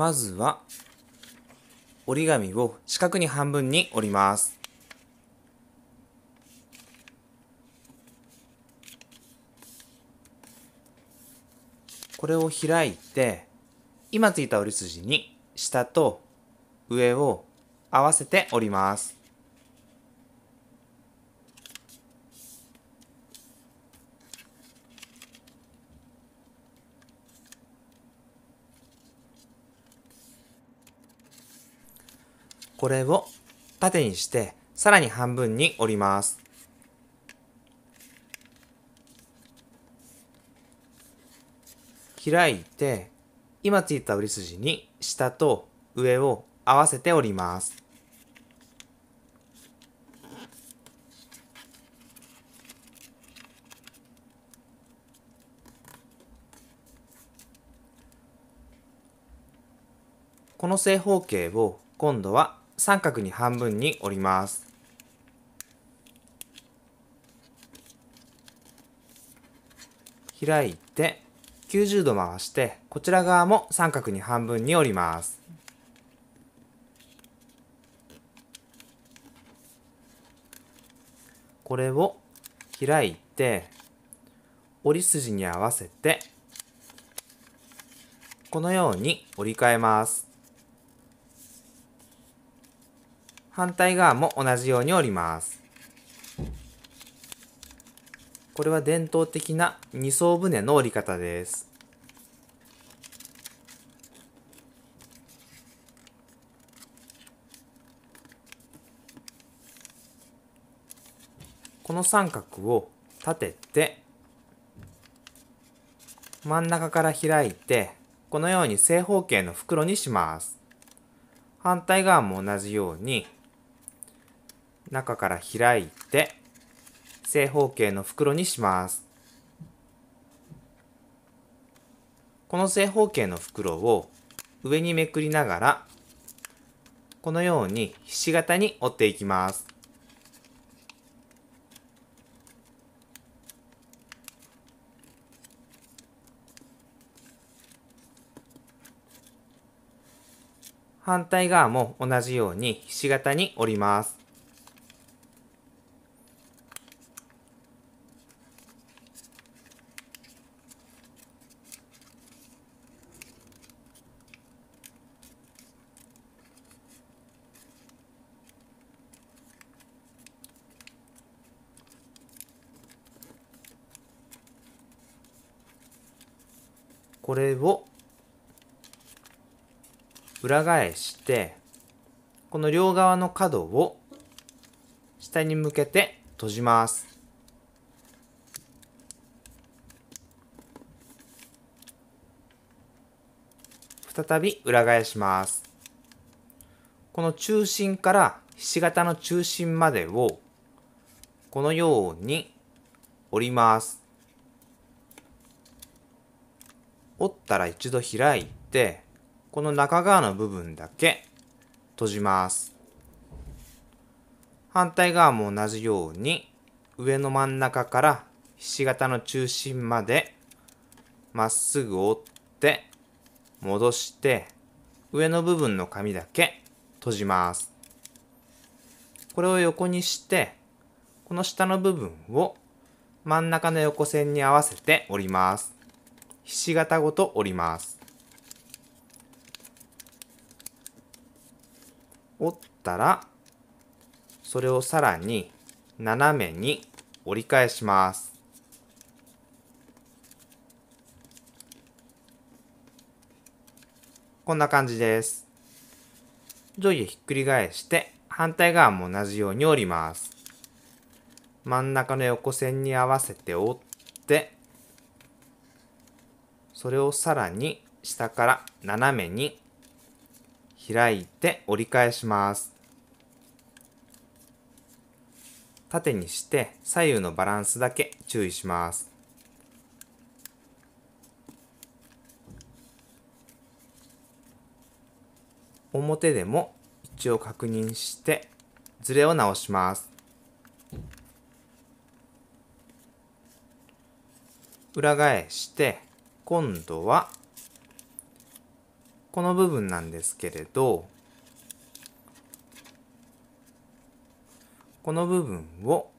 まずは折り紙を四角に半分に折ります。これを開いて、今ついた折り筋に下と上を合わせて折ります。これを縦にしてさらに半分に折ります。開いて今ついた折り筋に下と上を合わせて折ります。この正方形を今度は三角に半分に折ります。開いて90度回してこちら側も三角に半分に折ります。これを開いて折り筋に合わせてこのように折り替えます。反対側も同じように折ります。これは伝統的な二層船の折り方です。この三角を立てて、真ん中から開いて、このように正方形の袋にします。反対側も同じように中から開いて、正方形の袋にします。この正方形の袋を上にめくりながら、このようにひし形に折っていきます。反対側も同じようにひし形に折ります。これを裏返してこの両側の角を下に向けて閉じます再び裏返しますこの中心からひし形の中心までをこのように折ります折ったら一度開いて、この中側の部分だけ閉じます。反対側も同じように、上の真ん中からひし形の中心までまっすぐ折って戻して上の部分の紙だけ閉じますこれを横にしてこの下の部分を真ん中の横線に合わせて折りますひし形ごと折ります折ったらそれをさらに斜めに折り返しますこんな感じです上下ひっくり返して反対側も同じように折ります真ん中の横線に合わせて折ってそれをさらに下から斜めに開いて折り返します縦にして左右のバランスだけ注意します表でも一応確認してズレを直します裏返して今度はこの部分なんですけれどこの部分を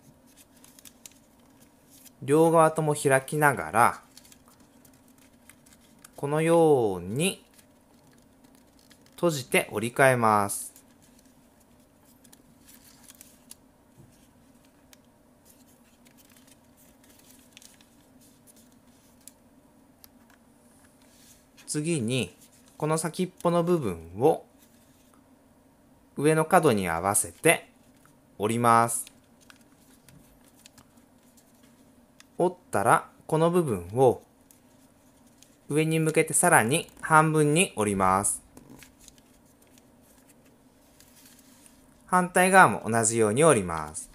両側とも開きながらこのように閉じて折り替えます。次に、この先っぽの部分を上の角に合わせて折ります。折ったら、この部分を上に向けてさらに半分に折ります。反対側も同じように折ります。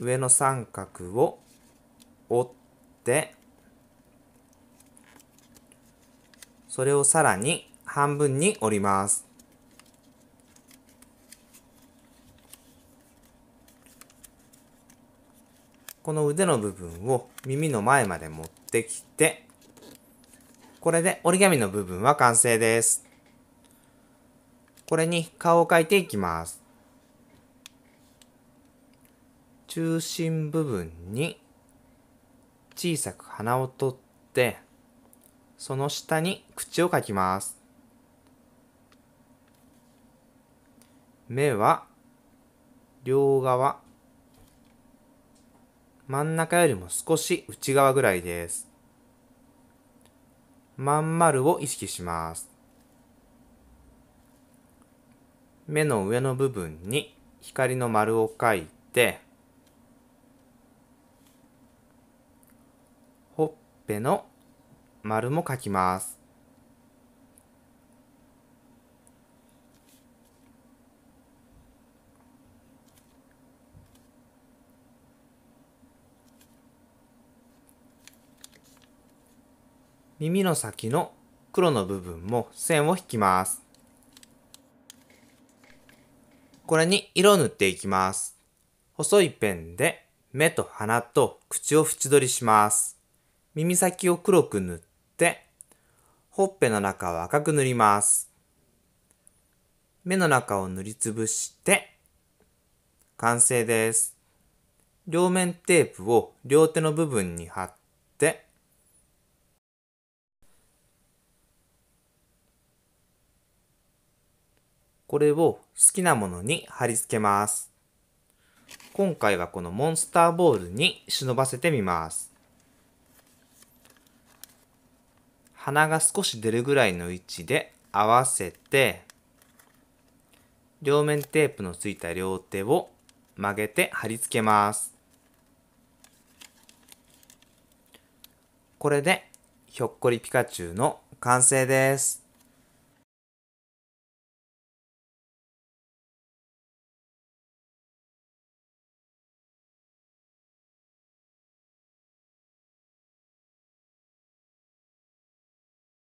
上の三角を折ってそれをさらに半分に折ります。この腕の部分を耳の前まで持ってきて、これで折り紙の部分は完成です。これに顔を描いていきます。中心部分に小さく鼻を取って、その下に口を書きます。目は両側真ん中よりも少し内側ぐらいです。まん丸を意識します。目の上の部分に光の丸を書いて、ほっぺの丸も書きます。耳の先の黒の部分も線を引きます。これに色を塗っていきます。細いペンで目と鼻と口を縁取りします。耳先を黒く塗ってってほっぺの中を赤く塗ります目の中を塗りつぶして完成です両面テープを両手の部分に貼ってこれを好きなものに貼り付けます今回はこのモンスターボールに忍ばせてみます鼻が少し出るぐらいの位置で合わせて、両面テープのついた両手を曲げて貼り付けます。これでひょっこりピカチュウの完成です。